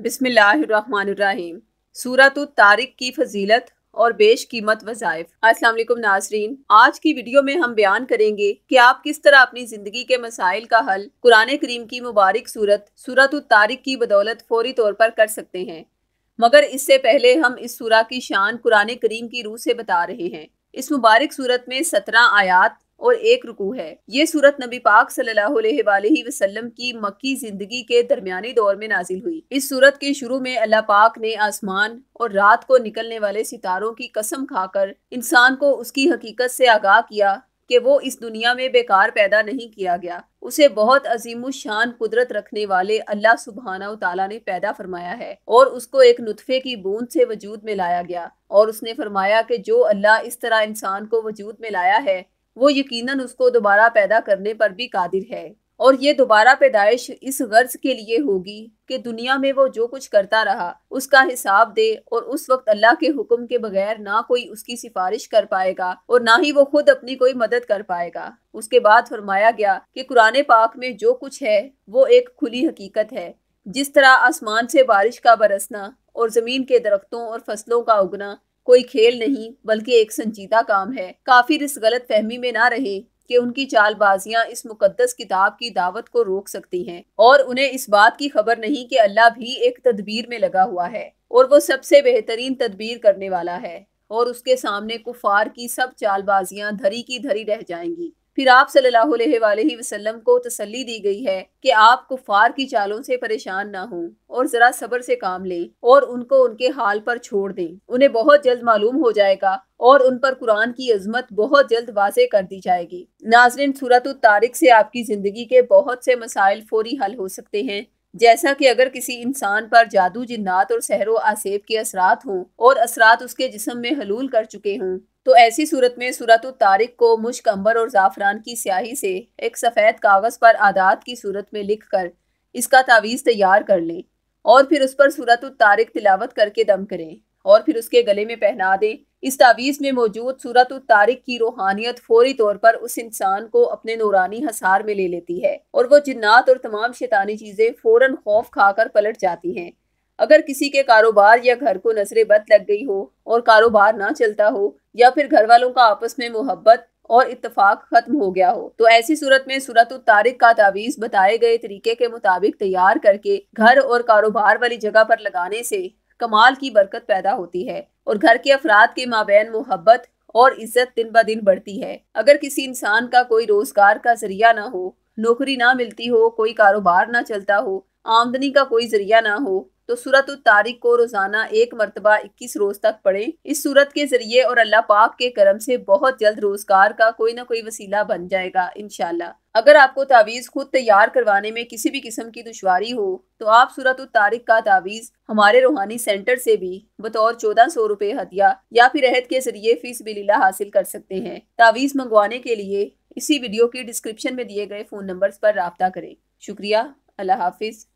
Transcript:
बिसमीम सूरत तारिक की फजीलत और बेश कीमत वज़ायफ असलम नाजरीन आज की वीडियो में हम बयान करेंगे कि आप किस तरह अपनी ज़िंदगी के मसाइल का हल कुरान करीम की मुबारक सूरत सूरत तारिक की बदौलत फौरी तौर पर कर सकते हैं मगर इससे पहले हम इस सूरा की शान कुरान करीम की रूह से बता रहे हैं इस मुबारक सूरत में सत्रह आयात और एक रुकू है ये सूरत नबी पाक सल्लल्लाहु वसल्लम की मक्की जिंदगी के दरमियानी दौर में नाजिल हुई इस सूरत के शुरू में अल्लाह पाक ने आसमान और रात को निकलने वाले सितारों की कसम खाकर इंसान को उसकी हकीकत से आगाह किया कि वो इस दुनिया में बेकार पैदा नहीं किया गया उसे बहुत अजीम शान कुदरत रखने वाले अल्लाह सुबहाना तला ने पैदा फरमाया है और उसको एक नुतफ़े की बूंद से वजूद में लाया गया और उसने फरमाया कि जो अल्लाह इस तरह इंसान को वजूद में लाया है वो यकीनन उसको दोबारा पैदा करने पर भी कादिर है और ये दोबारा पैदाइश इस गर्ज के लिए होगी कि दुनिया में वो जो कुछ करता रहा उसका हिसाब दे और उस वक्त अल्लाह के हुक्म के बगैर ना कोई उसकी सिफारिश कर पाएगा और ना ही वो खुद अपनी कोई मदद कर पाएगा उसके बाद फरमाया गया कि कुरान पाक में जो कुछ है वो एक खुली हकीकत है जिस तरह आसमान से बारिश का बरसना और ज़मीन के दरख्तों और फसलों का उगना कोई खेल नहीं बल्कि एक संजीदा काम है काफिर इस गलत फहमी में ना रहे कि उनकी चालबाजियां इस मुकद्दस किताब की दावत को रोक सकती हैं और उन्हें इस बात की खबर नहीं कि अल्लाह भी एक तदबीर में लगा हुआ है और वो सबसे बेहतरीन तदबीर करने वाला है और उसके सामने कुफार की सब चालबाजियां धरी की धरी रह जाएंगी फिर आप सल्लल्लाहु अलैहि वसल्लम को तसल्ली दी गई है कि आप कुफार की चालों से परेशान ना हों और ज़रा सबर से काम लें और उनको उनके हाल पर छोड़ दें उन्हें बहुत जल्द मालूम हो जाएगा और उन पर कुरान की अजमत बहुत जल्द वाजे कर दी जाएगी नाजरन सूरत तारिक से आपकी ज़िंदगी के बहुत से मसाइल फौरी हल हो सकते हैं जैसा कि अगर किसी इंसान पर जादू जिन्नात और सहरो आसेब के असरात हों और असरात उसके जिसम में हलूल कर चुके हों तो ऐसी सूरत में सूरत तारिक को मुश्क अंबर और ज़ाफ़रान की स्याही से एक सफ़ेद कागज़ पर आदात की सूरत में लिख कर इसका तावीज़ तैयार कर लें और फिर उस पर सूरत तारिक तिलावत करके दम करें और फिर उसके गले में पहना दें इस तावीज़ में मौजूद सूरत तारिक की रूहानियत फौरी तौर पर उस इंसान को अपने नूरानी हसार में ले लेती है और वो जिन्नात और तमाम शैतानी चीज़ें फ़ौरन खौफ खाकर पलट जाती हैं अगर किसी के कारोबार या घर को नजरे बद लग गई हो और कारोबार ना चलता हो या फिर घर वालों का आपस में मोहब्बत और इत्तेफाक खत्म हो गया हो तो ऐसी सूरत में सूरत तारिक का तावीज़ बताए गए तरीके के मुताबिक तैयार करके घर और कारोबार वाली जगह पर लगाने से कमाल की बरकत पैदा होती है और घर के अफराद के माबेन मोहब्बत और इज्जत दिन ब दिन बढ़ती है अगर किसी इंसान का कोई रोजगार का जरिया ना हो नौकरी ना मिलती हो कोई कारोबार ना चलता हो आमदनी का कोई जरिया ना हो तो सूरत तारिक को रोज़ाना एक मरतबा इक्कीस रोज़ तक पढ़ें इस सूरत के ज़रिए और अल्लाह पाक के करम से बहुत जल्द रोज़गार का कोई ना कोई वसीला बन जाएगा इन अगर आपको तावीज़ खुद तैयार करवाने में किसी भी किस्म की दुशारी हो तो आप सूरत तारिक का तावीज़ हमारे रूहानी सेंटर से भी बतौर चौदह सौ रुपये हदिया या फिर अहद के ज़रिए फ़ीस बिलीला हासिल कर सकते हैं तावीज़ मंगवाने के लिए इसी वीडियो की डिस्क्रिप्शन में दिए गए फ़ोन नंबर पर रबता करें शुक्रिया अल्लाह हाफिज़